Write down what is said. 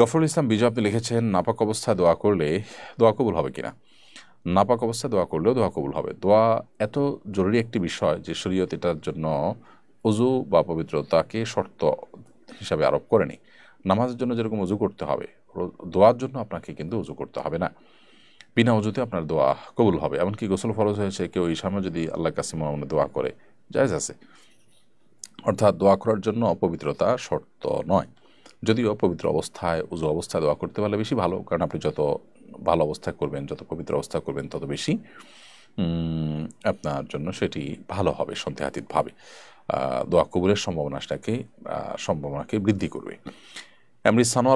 গফরুল ইসলাম বিজয় আপনি লিখেছেন নাপাক অবস্থায় দোয়া করলে দোয়া কবুল হবে কিনা নাপাক অবস্থায় দোয়া করলেও দোয়া কবুল হবে দোয়া এত জরুরি একটি বিষয় যে শরীয়ত এটার জন্য অজু বা পবিত্রতাকে শর্ত হিসাবে আরোপ করেনি নামাজের জন্য যেরকম উজু করতে হবে দোয়ার জন্য আপনাকে কিন্তু উজু করতে হবে না বিনা উজুতে আপনার দোয়া কবুল হবে এমনকি গোসল ফরজ হয়েছে কেউ এই সময় যদি আল্লাহ কাসিম মনে দোয়া করে জায়জ আছে অর্থাৎ দোয়া করার জন্য অপবিত্রতা শর্ত নয় যদিও পবিত্র অবস্থায় উজু অবস্থায় দোয়া করতে পারলে বেশি ভালো কারণ আপনি যত ভালো অবস্থা করবেন যত পবিত্র অবস্থা করবেন তত বেশি আপনার জন্য সেটি ভালো হবে সন্দেহাতীতভাবে দোয়া কবুলের সম্ভাবনাটাকে সম্ভাবনাকে বৃদ্ধি করবে এমনি সানোয়ার